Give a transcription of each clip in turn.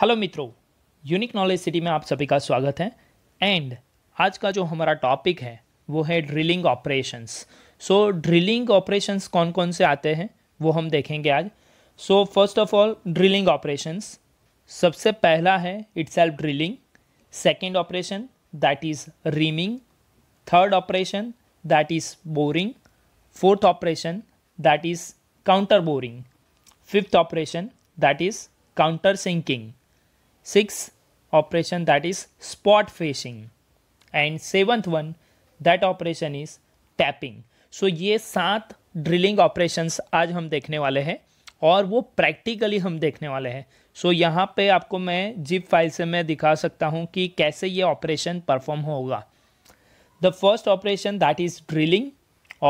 Hello मित्रों unique knowledge city में आप सभी का स्वागत है एंड आज का जो हमारा टॉपिक है वो है drilling operations so drilling operations कौन कौन से आते हैं वो हम देखेंगे आज so first of all drilling operations सबसे पहला है itself drilling second operation that is reaming third operation that is boring fourth operation that is counter boring fifth operation that is counter sinking six operation that is spot fishing and seventh one that operation is tapping so ये सात drilling operations आज हम देखने वाले हैं और वो practically हम देखने वाले हैं सो so, यहाँ पे आपको मैं जिप फाइल से मैं दिखा सकता हूँ कि कैसे ये ऑपरेशन परफॉर्म होगा the first operation that is drilling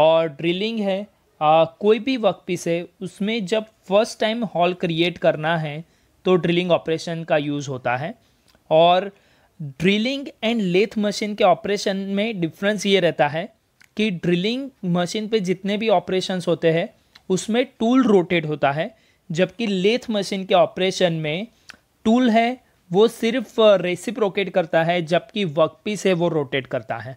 और ड्रिलिंग है आ, कोई भी वक्त से उसमें जब फर्स्ट टाइम हॉल क्रिएट करना है तो ड्रिलिंग ऑपरेशन का यूज़ होता है और ड्रिलिंग एंड लेथ मशीन के ऑपरेशन में डिफरेंस ये रहता है कि ड्रिलिंग मशीन पे जितने भी ऑपरेशन होते हैं उसमें टूल रोटेट होता है जबकि लेथ मशीन के ऑपरेशन में टूल है वो सिर्फ रेसिप्रोकेट करता है जबकि वर्कपीस है वो रोटेट करता है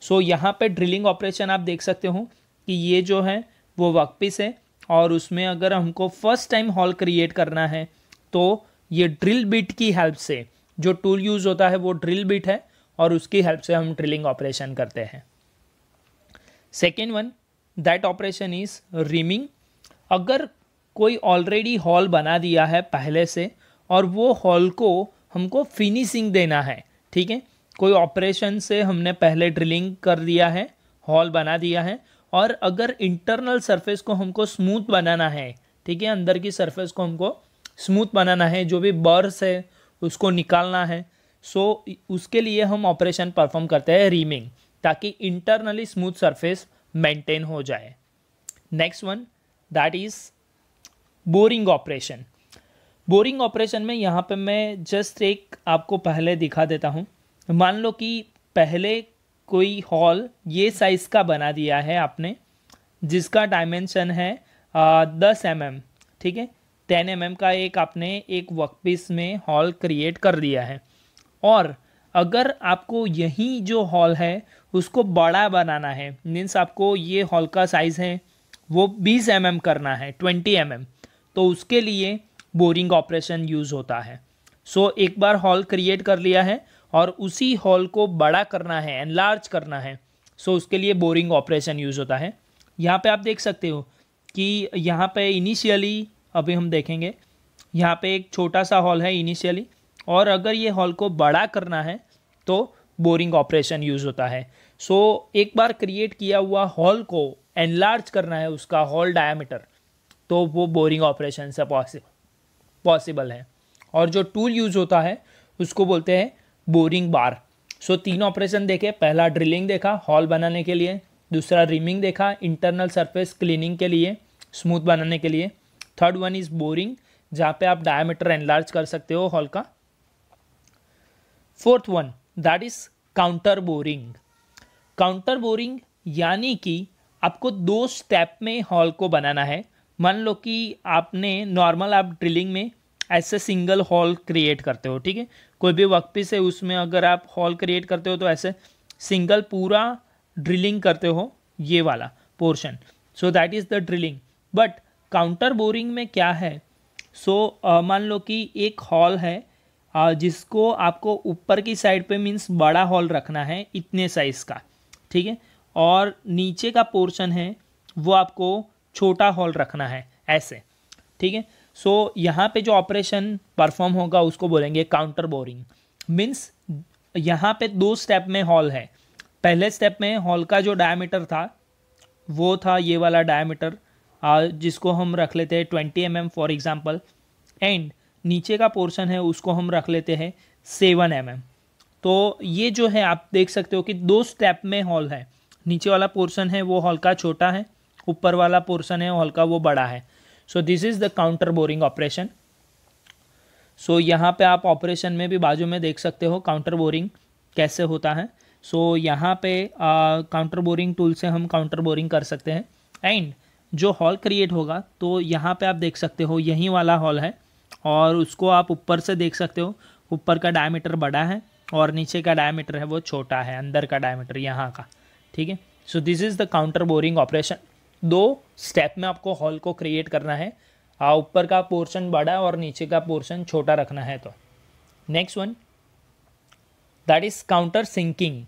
सो so, यहाँ पे ड्रिलिंग ऑपरेशन आप देख सकते हो कि ये जो है वो वर्कपीस है और उसमें अगर हमको फर्स्ट टाइम हॉल क्रिएट करना है तो ये ड्रिल बिट की हेल्प से जो टूल यूज़ होता है वो ड्रिल बिट है और उसकी हेल्प से हम ड्रिलिंग ऑपरेशन करते हैं second one that operation is reaming अगर कोई ऑलरेडी हॉल बना दिया है पहले से और वो हॉल को हमको फिनिशिंग देना है ठीक है कोई ऑपरेशन से हमने पहले ड्रिलिंग कर दिया है हॉल बना दिया है और अगर इंटरनल सरफेस को हमको स्मूथ बनाना है ठीक है अंदर की सरफेस को हमको स्मूथ बनाना है जो भी बर्स है उसको निकालना है सो so, उसके लिए हम ऑपरेशन परफॉर्म करते हैं रीमिंग ताकि इंटरनली स्मूथ सरफेस मेंटेन हो जाए next one that is boring operation boring operation में यहाँ पे मैं जस्ट एक आपको पहले दिखा देता हूँ मान लो कि पहले कोई हॉल ये साइज़ का बना दिया है आपने जिसका डायमेंशन है दस एम mm, ठीक है टेन एम mm का एक आपने एक वर्कपीस में हॉल क्रिएट कर दिया है और अगर आपको यही जो हॉल है उसको बड़ा बनाना है मीन्स आपको ये हॉल का साइज़ है वो 20 एम mm करना है 20 एम mm, तो उसके लिए बोरिंग ऑपरेशन यूज़ होता है सो so, एक बार हॉल क्रिएट कर लिया है और उसी हॉल को बड़ा करना है एनलार्ज करना है सो so, उसके लिए बोरिंग ऑपरेशन यूज़ होता है यहाँ पे आप देख सकते हो कि यहाँ पे इनिशियली अभी हम देखेंगे यहाँ पे एक छोटा सा हॉल है इनिशियली और अगर ये हॉल को बड़ा करना है तो बोरिंग ऑपरेशन यूज़ होता है सो so, एक बार क्रिएट किया हुआ हॉल को एनलार्ज करना है उसका हॉल डायमीटर तो वो बोरिंग ऑपरेशन से पॉसिबल पॉसिबल है और जो टूल यूज़ होता है उसको बोलते हैं बोरिंग बार सो so, तीन ऑपरेशन देखे पहला ड्रिलिंग देखा हॉल बनाने के लिए दूसरा रिमिंग देखा इंटरनल सरफेस क्लीनिंग के लिए स्मूथ बनाने के लिए थर्ड वन इज बोरिंग जहाँ पे आप डायमीटर एनलार्ज कर सकते हो हॉल का fourth one that is counter boring counter boring यानी कि आपको दो स्टेप में हॉल को बनाना है मान लो कि आपने नॉर्मल आप ड्रिलिंग में ऐसे सिंगल हॉल क्रिएट करते हो ठीक है कोई भी वक्त से उसमें अगर आप हॉल क्रिएट करते हो तो ऐसे सिंगल पूरा ड्रिलिंग करते हो ये वाला portion so that is the drilling but counter boring में क्या है सो so, मान लो कि एक हॉल है जिसको आपको ऊपर की साइड पे मीन्स बड़ा हॉल रखना है इतने साइज़ का ठीक है और नीचे का पोर्शन है वो आपको छोटा हॉल रखना है ऐसे ठीक है सो यहाँ पे जो ऑपरेशन परफॉर्म होगा उसको बोलेंगे काउंटर बोरिंग मीन्स यहाँ पे दो स्टेप में हॉल है पहले स्टेप में हॉल का जो डायमीटर था वो था ये वाला डायमीटर जिसको हम रख लेते हैं twenty M M for example and नीचे का पोर्शन है उसको हम रख लेते हैं सेवन एम एम तो ये जो है आप देख सकते हो कि दो स्टेप में हॉल है नीचे वाला पोर्शन है वो हॉल का छोटा है ऊपर वाला पोर्शन है हॉल का वो बड़ा है so this is the counter boring operation so यहाँ पे आप ऑपरेशन में भी बाजू में देख सकते हो काउंटर बोरिंग कैसे होता है सो so, यहाँ पे काउंटर बोरिंग टूल से हम काउंटर बोरिंग कर सकते हैं एंड जो हॉल क्रिएट होगा तो यहाँ पे आप देख सकते हो यही वाला हॉल है और उसको आप ऊपर से देख सकते हो ऊपर का डायमीटर बड़ा है और नीचे का डायमीटर है वो छोटा है अंदर का डायमीटर यहाँ का ठीक है so this is the counter boring operation दो स्टेप में आपको हॉल को क्रिएट करना है ऊपर का पोर्शन बड़ा और नीचे का पोर्शन छोटा रखना है तो next one that is counter sinking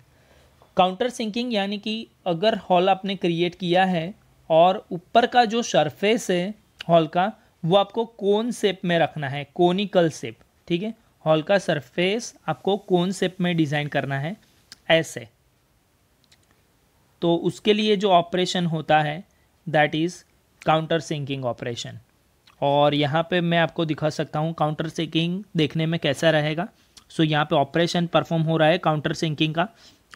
counter sinking यानी कि अगर हॉल आपने क्रिएट किया है और ऊपर का जो सरफेस है हॉल का वो आपको कोन शेप में रखना है कोनिकल शेप ठीक है हॉल का सरफेस आपको कोन शेप में डिज़ाइन करना है ऐसे तो उसके लिए जो ऑपरेशन होता है that is counter sinking operation और यहाँ पे मैं आपको दिखा सकता हूँ काउंटर सिंकिंग देखने में कैसा रहेगा सो so, यहाँ पे ऑपरेशन परफॉर्म हो रहा है काउंटर सिंकिंग का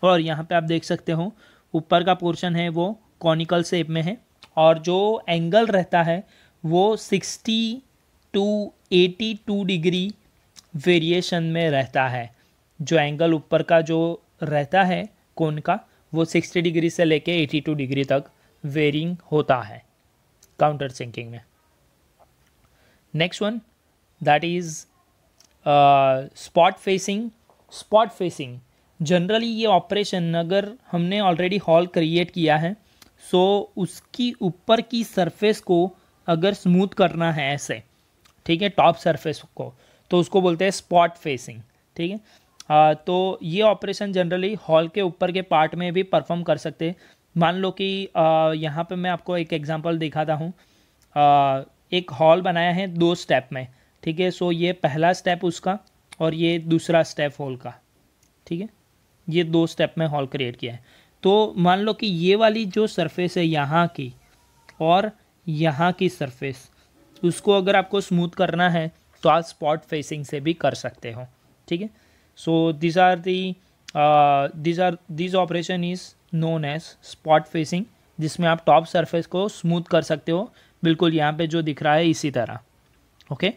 और यहाँ पे आप देख सकते हो ऊपर का पोर्शन है वो कॉनिकल शेप में है और जो एंगल रहता है वो sixty to eighty two degree variation में रहता है जो एंगल ऊपर का जो रहता है कोन का वो सिक्सटी डिग्री से लेके एटी टू डिग्री तक वेरिंग होता है काउंटर सिंकिंग में next one that is spot facing spot facing generally ये ऑपरेशन अगर हमने ऑलरेडी हॉल क्रिएट किया है सो उसकी ऊपर की सरफेस को अगर स्मूथ करना है ऐसे ठीक है टॉप सरफेस को तो उसको बोलते हैं स्पॉट फेसिंग ठीक है आ, तो ये ऑपरेशन जनरली हॉल के ऊपर के पार्ट में भी परफॉर्म कर सकते हैं मान लो कि यहाँ पे मैं आपको एक एग्जांपल दिखाता हूँ एक हॉल बनाया है दो स्टेप में ठीक है सो ये पहला स्टेप उसका और ये दूसरा स्टेप हॉल का ठीक है ये दो स्टेप में हॉल क्रिएट किया है तो मान लो कि ये वाली जो सरफेस है यहाँ की और यहाँ की सरफेस उसको अगर आपको स्मूथ करना है तो आप स्पॉट फेसिंग से भी कर सकते हो ठीक है so this are the this are this operation is known as spot facing जिसमें आप टॉप सरफेस को स्मूथ कर सकते हो बिल्कुल यहाँ पे जो दिख रहा है इसी तरह okay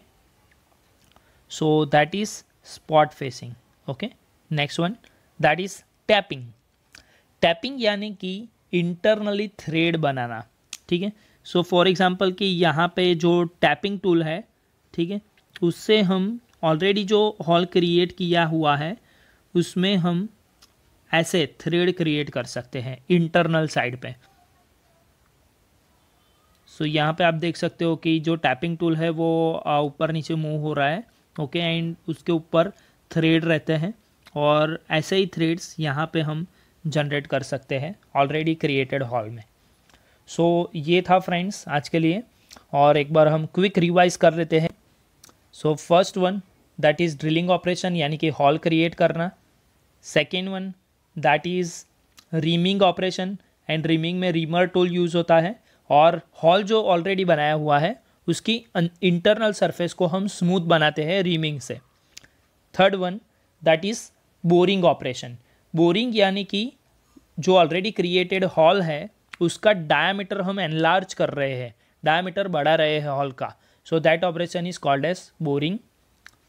so that is spot facing okay next one that is tapping tapping यानी कि इंटरनली थ्रेड बनाना ठीक है सो फॉर एग्ज़ाम्पल कि यहाँ पे जो टैपिंग टूल है ठीक है उससे हम ऑलरेडी जो हॉल क्रिएट किया हुआ है उसमें हम ऐसे थ्रेड क्रिएट कर सकते हैं इंटरनल साइड पे सो so, यहाँ पे आप देख सकते हो कि जो टैपिंग टूल है वो ऊपर नीचे मूव हो रहा है ओके एंड उसके ऊपर थ्रेड रहते हैं और ऐसे ही थ्रेड्स यहाँ पे हम जनरेट कर सकते हैं ऑलरेडी क्रिएटेड हॉल में सो so, ये था फ्रेंड्स आज के लिए और एक बार हम क्विक रिवाइज कर लेते हैं so first one that is drilling operation यानी कि हॉल क्रिएट करना second one that is reaming operation and reaming में रीमर टूल यूज़ होता है और हॉल जो ऑलरेडी बनाया हुआ है उसकी इंटरनल सरफेस को हम स्मूथ बनाते हैं रीमिंग से third one that is boring operation boring यानी कि जो ऑलरेडी क्रिएटेड हॉल है उसका डायमीटर हम एनलार्ज कर रहे हैं डायमीटर बढ़ा रहे हैं हॉल का so that operation is called as boring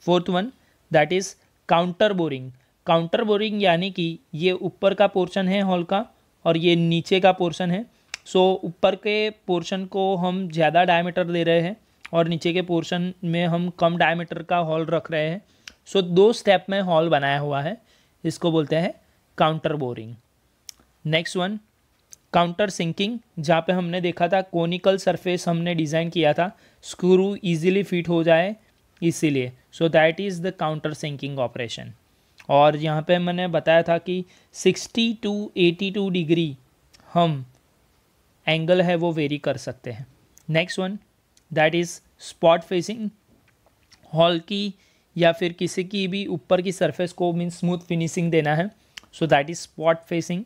fourth one that is counter boring counter boring यानी कि ये ऊपर का पोर्शन है हॉल का और ये नीचे का पोर्शन है सो so, ऊपर के पोर्शन को हम ज़्यादा डायमीटर दे रहे हैं और नीचे के पोर्शन में हम कम डायमीटर का हॉल रख रहे हैं सो so, दो स्टेप में हॉल बनाया हुआ है इसको बोलते हैं counter boring next one counter sinking जहाँ पे हमने देखा था कोनिकल सरफेस हमने डिज़ाइन किया था स्क्रू इजीली फिट हो जाए इसीलिए so that is the counter sinking operation और यहाँ पे मैंने बताया था कि 60 टू 82 डिग्री हम एंगल है वो वेरी कर सकते हैं next one that is spot facing hole की या फिर किसी की भी ऊपर की सरफेस को मीन स्मूथ फिनिशिंग देना है so that is spot facing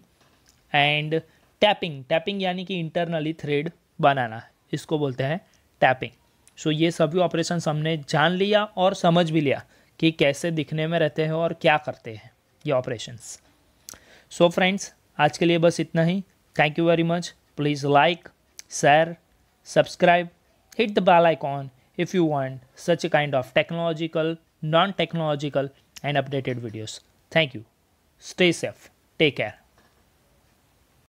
and tapping tapping यानी कि इंटरनली थ्रेड बनाना इसको बोलते हैं टैपिंग सो ये सभी ऑपरेशन हमने जान लिया और समझ भी लिया कि कैसे दिखने में रहते हैं और क्या करते हैं ये ऑपरेशंस सो फ्रेंड्स आज के लिए बस इतना ही thank you very much please like share subscribe hit the bell icon if you want such a kind of technological non technological and updated videos thank you Stay safe. Take care.